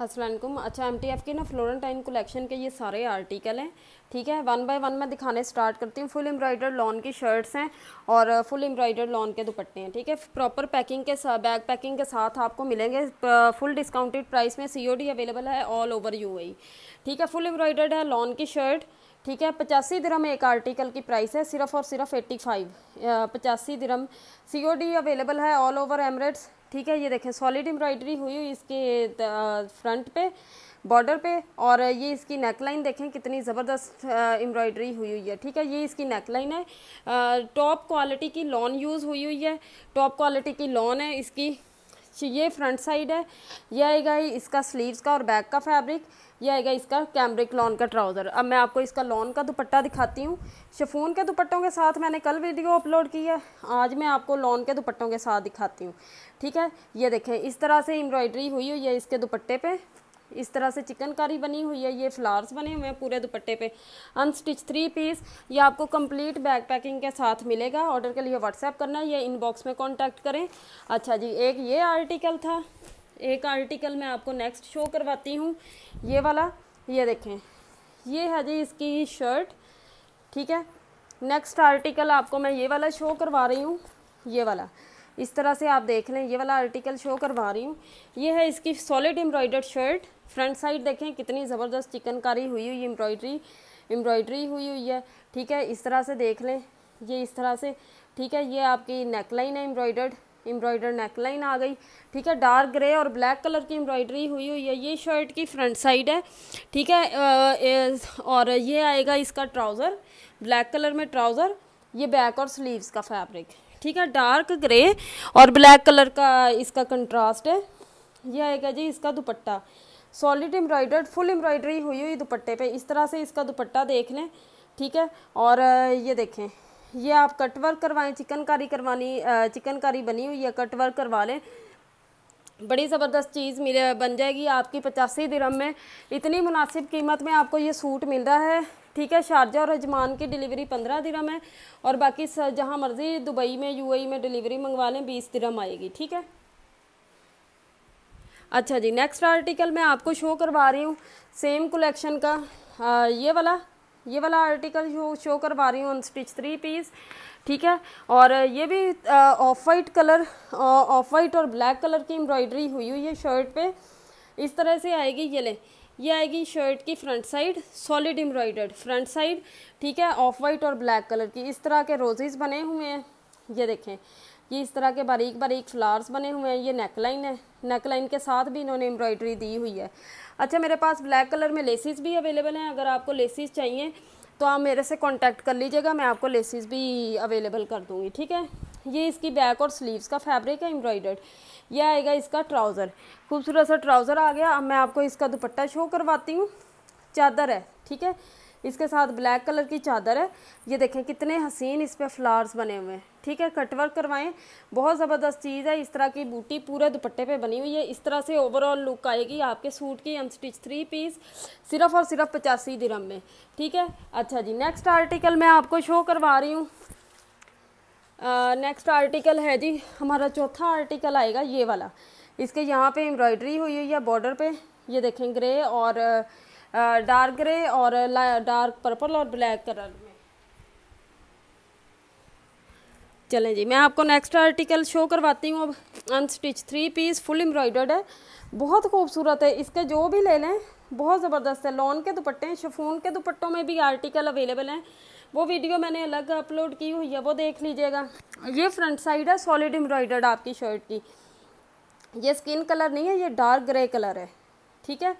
असलम अच्छा M T F के ना फ्लोरेंटाइन कलेक्शन के ये सारे आर्टिकल हैं ठीक है वन बाय वन मैं दिखाने स्टार्ट करती हूँ फुल एम्ब्रॉयडर लॉन की शर्ट्स हैं और फुल एम्ब्रॉयडर लॉन के दुपट्टे हैं ठीक है प्रॉपर पैकिंग के साथ बैग पैकिंग के साथ आपको मिलेंगे फुल डिस्काउंटेड प्राइस में सी अवेलेबल है ऑल ओवर यू ठीक है फुल एम्ब्रॉयडर्ड है लॉन की शर्ट ठीक है पचासी दिरम एक आर्टिकल की प्राइस है सिर्फ और सिर्फ एट्टी फाइव uh, पचासी दिरम सी अवेलेबल है ऑल ओवर एमरेट्स ठीक है ये देखें सॉलिड एम्ब्रॉयडरी हुई हुई इसके फ्रंट पे बॉर्डर पे और ये इसकी नेकलाइन देखें कितनी ज़बरदस्त एम्ब्रॉयडरी हुई हुई है ठीक है ये इसकी नेकलाइन है टॉप क्वालिटी की लॉन यूज़ हुई हुई है टॉप क्वालिटी की लॉन है इसकी ये फ्रंट साइड है यह आएगा इसका स्लीव्स का और बैक का फैब्रिक यह आएगा इसका कैमरिक लॉन का ट्राउज़र अब मैं आपको इसका लॉन का दुपट्टा दिखाती हूँ शफून के दुपट्टों के साथ मैंने कल वीडियो अपलोड की है आज मैं आपको लॉन के दुपट्टों के साथ दिखाती हूँ ठीक है ये देखें इस तरह से एम्ब्रॉयडरी हुई हुई है इसके दुपट्टे पे इस तरह से चिकनकारी बनी हुई है ये फ्लावर्स बने हुए हैं पूरे दुपट्टे पे अनस्टिच थ्री पीस ये आपको कंप्लीट बैग पैकिंग के साथ मिलेगा ऑर्डर के लिए व्हाट्सएप करना है या इनबॉक्स में कांटेक्ट करें अच्छा जी एक ये आर्टिकल था एक आर्टिकल मैं आपको नेक्स्ट शो करवाती हूँ ये वाला ये देखें ये है जी इसकी शर्ट ठीक है नेक्स्ट आर्टिकल आपको मैं ये वाला शो करवा रही हूँ ये वाला इस तरह से आप देख लें ये वाला आर्टिकल शो करवा रही हूँ ये है इसकी solid embroidered shirt front side देखें कितनी ज़बरदस्त चिकनकारी हुई हुई एम्ब्रॉयडरी एम्ब्रॉयडरी हुई हुई है ठीक है इस तरह से देख लें ये इस तरह से ठीक है ये आपकी नेकलाइन है एम्ब्रॉयडर्ड एम्ब्रॉयडर नेकलाइन आ गई ठीक है डार्क ग्रे और ब्लैक कलर की एम्ब्रॉयडरी हुई हुई है ये शर्ट की फ्रंट साइड है ठीक है और ये आएगा इसका ट्राउज़र ब्लैक कलर में ट्राउज़र ये बैक और स्लीव्स का फैब्रिक ठीक है डार्क ग्रे और ब्लैक कलर का इसका कंट्रास्ट है ये आएगा जी इसका dupatta solid embroidered full embroidery हुई हुई दुपट्टे पे इस तरह से इसका दुपट्टा देख लें ठीक है और ये देखें ये आप कट वर्क करवाएं चिकनकारी करवानी चिकनकारी बनी हुई है कट वर्क करवा लें बड़ी ज़बरदस्त चीज़ मिले बन जाएगी आपकी पचासी दिरम में इतनी मुनासिब कीमत में आपको ये सूट मिल रहा है ठीक है शारजा और अजमान की डिलीवरी पंद्रह दिरम है और बाकी जहाँ मर्ज़ी दुबई में यूएई में डिलीवरी मंगवा लें बीस दिरम आएगी ठीक है अच्छा जी नेक्स्ट आर्टिकल मैं आपको शो करवा रही हूँ सेम कलेक्शन का आ, ये वाला ये वाला आर्टिकल जो शो करवा रही हूँ ऑन स्टिच थ्री पीस ठीक है और ये भी off white colour off white और ब्लैक कलर की एम्ब्रॉयडरी हुई हुई है शर्ट पे इस तरह से आएगी ये ले ये आएगी शर्ट की front side solid embroidered front side ठीक है ऑफ वाइट और ब्लैक कलर की इस तरह के रोजेज बने हुए हैं ये देखें ये इस तरह के बारीक बारीक फ्लावर्स बने हुए हैं ये नेकलाइन है नेकलाइन के साथ भी इन्होंने एम्ब्रॉयडरी दी हुई है अच्छा मेरे पास ब्लैक कलर में लेसिस भी अवेलेबल हैं अगर आपको लेसिस चाहिए तो आप मेरे से कॉन्टैक्ट कर लीजिएगा मैं आपको लेसिस भी अवेलेबल कर दूँगी ठीक है ये इसकी बैक और स्लीव्स का फैब्रिक है एम्ब्रॉयडर्ड यह आएगा इसका ट्राउज़र खूबसूरत सा ट्राउज़र आ गया अब मैं आपको इसका दुपट्टा शो करवाती हूँ चादर है ठीक है इसके साथ ब्लैक कलर की चादर है ये देखें कितने हसीन इस पर फ्लावर्स बने हुए हैं ठीक है कटवर्क करवाएं बहुत ज़बरदस्त चीज़ है इस तरह की बूटी पूरे दुपट्टे पे बनी हुई है इस तरह से ओवरऑल लुक आएगी आपके सूट की अनस्टिच स्टिच थ्री पीस सिर्फ और सिर्फ पचासी दिरम में ठीक है अच्छा जी नेक्स्ट आर्टिकल मैं आपको शो करवा रही हूँ नेक्स्ट आर्टिकल है जी हमारा चौथा आर्टिकल आएगा ये वाला इसके यहाँ पर एम्ब्रॉयडरी हुई हुई है बॉर्डर पर ये देखें ग्रे और आ, डार्क ग्रे और डार्क पर्पल और ब्लैक कलर में चलें जी मैं आपको नेक्स्ट आर्टिकल शो करवाती हूँ अब unstitch three piece full embroidered है बहुत खूबसूरत है इसके जो भी ले लें बहुत ज़बरदस्त है लॉन के दुपट्टे हैं शफून के दुपट्टों में भी आर्टिकल अवेलेबल हैं वो वीडियो मैंने अलग अपलोड की हुई है वो देख लीजिएगा ये फ्रंट साइड है सॉलिड एम्ब्रॉयडर्ड आपकी शर्ट की ये स्किन कलर नहीं है ये डार्क ग्रे कलर है ठीक है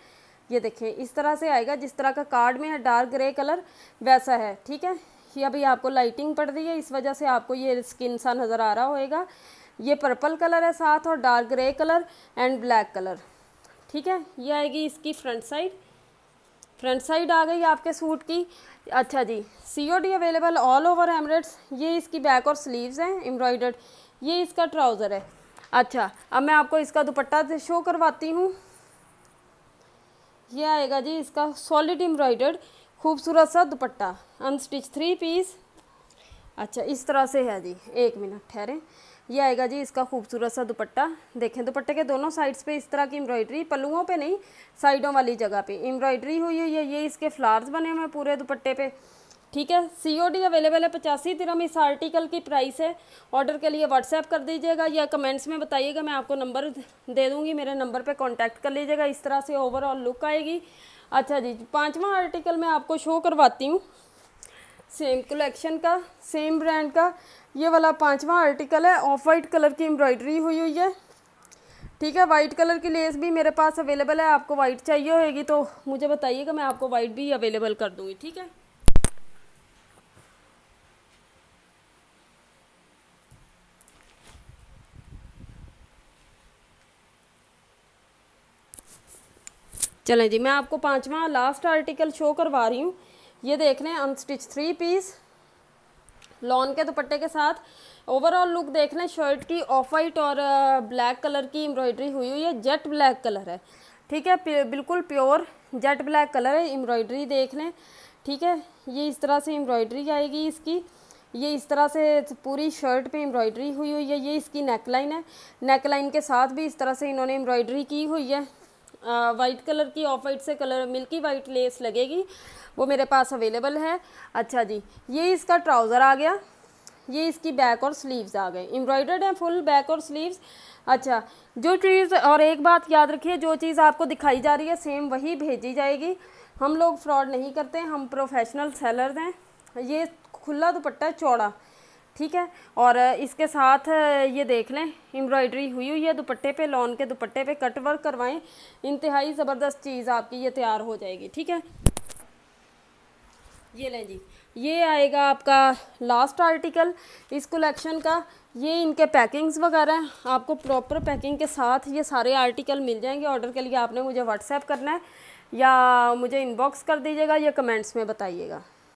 ये देखें इस तरह से आएगा जिस तरह का कार्ड में है डार्क ग्रे कलर वैसा है ठीक है ये अभी आपको लाइटिंग पड़ रही है इस वजह से आपको ये स्किन सा नज़र आ रहा होएगा ये पर्पल कलर है साथ और dark grey colour and black colour ठीक है ये आएगी इसकी फ्रंट साइड फ्रंट साइड आ गई आपके सूट की अच्छा जी COD available all over Emirates ये इसकी बैक और स्लीव्स हैं एम्ब्रॉयडर्ड ये इसका ट्राउज़र है अच्छा अब मैं आपको इसका दुपट्टा शो करवाती हूँ ये आएगा जी इसका सॉलिड एम्ब्रॉयडर्ड खूबसूरत सा दुपट्टा अनस्टिच थ्री पीस अच्छा इस तरह से है जी एक मिनट ठहरे ये आएगा जी इसका खूबसूरत सा दुपट्टा देखें दुपट्टे के दोनों साइड्स पे इस तरह की एम्ब्रॉयडरी पलुओं पे नहीं साइडों वाली जगह पे एम्ब्रॉयडरी हुई हुई है ये इसके फ्लावर्स बने हुए हैं पूरे दुपट्टे पे ठीक है सी ओ डी अवेलेबल है पचासी तिरम इस आर्टिकल की प्राइस है ऑर्डर के लिए व्हाट्सएप कर दीजिएगा या कमेंट्स में बताइएगा मैं आपको नंबर दे दूँगी मेरे नंबर पर कॉन्टैक्ट कर लीजिएगा इस तरह से ओवरऑल लुक आएगी अच्छा जी पाँचवा आर्टिकल मैं आपको शो करवाती हूँ सेम कलेक्शन का सेम ब्रांड का ये वाला पाँचवा आर्टिकल है ऑफ वाइट कलर की एम्ब्रॉयडरी हुई हुई है ठीक है वाइट कलर की लेस भी मेरे पास अवेलेबल है आपको वाइट चाहिए होगी तो मुझे बताइएगा मैं आपको वाइट भी अवेलेबल कर दूँगी ठीक है चलें जी मैं आपको पाँचवा लास्ट आर्टिकल शो करवा रही हूँ ये देख लें अनस्टिच थ्री पीस लॉन के दुपट्टे के साथ ओवरऑल लुक देख लें शर्ट की ऑफ वाइट और ब्लैक कलर की एम्ब्रॉयडरी हुई हुई है जेट ब्लैक कलर है ठीक है बिल्कुल प्योर जेट ब्लैक कलर है एम्ब्रॉयडरी देख लें ठीक है ये इस तरह से एम्ब्रॉयडरी आएगी इसकी ये इस तरह से पूरी शर्ट पे एम्ब्रॉयडरी हुई हुई है ये इसकी नेकलाइन है नेकलाइन के साथ भी इस तरह से इन्होंने एम्ब्रॉयडरी की हुई है वाइट कलर की ऑफ वाइट से कलर मिल्की वाइट लेस लगेगी वो मेरे पास अवेलेबल है अच्छा जी ये इसका ट्राउज़र आ गया ये इसकी बैक और स्लीव्स आ गए एम्ब्रॉयडर्ड है फुल बैक और स्लीव्स अच्छा जो चीज़ और एक बात याद रखिए जो चीज़ आपको दिखाई जा रही है सेम वही भेजी जाएगी हम लोग फ्रॉड नहीं करते हम प्रोफेशनल सेलर्स हैं ये खुला दुपट्टा चौड़ा ठीक है और इसके साथ ये देख लें एम्ब्रॉयडरी हुई हुई है दुपट्टे पे लॉन के दुपट्टे पे कट वर्क करवाएं इंतहाई ज़बरदस्त चीज़ आपकी ये तैयार हो जाएगी ठीक है ये लें जी ये आएगा आपका लास्ट आर्टिकल इस कलेक्शन का ये इनके पैकिंग्स वगैरह आपको प्रॉपर पैकिंग के साथ ये सारे आर्टिकल मिल जाएंगे ऑर्डर के लिए आपने मुझे व्हाट्सएप करना है या मुझे इनबॉक्स कर दीजिएगा या कमेंट्स में बताइएगा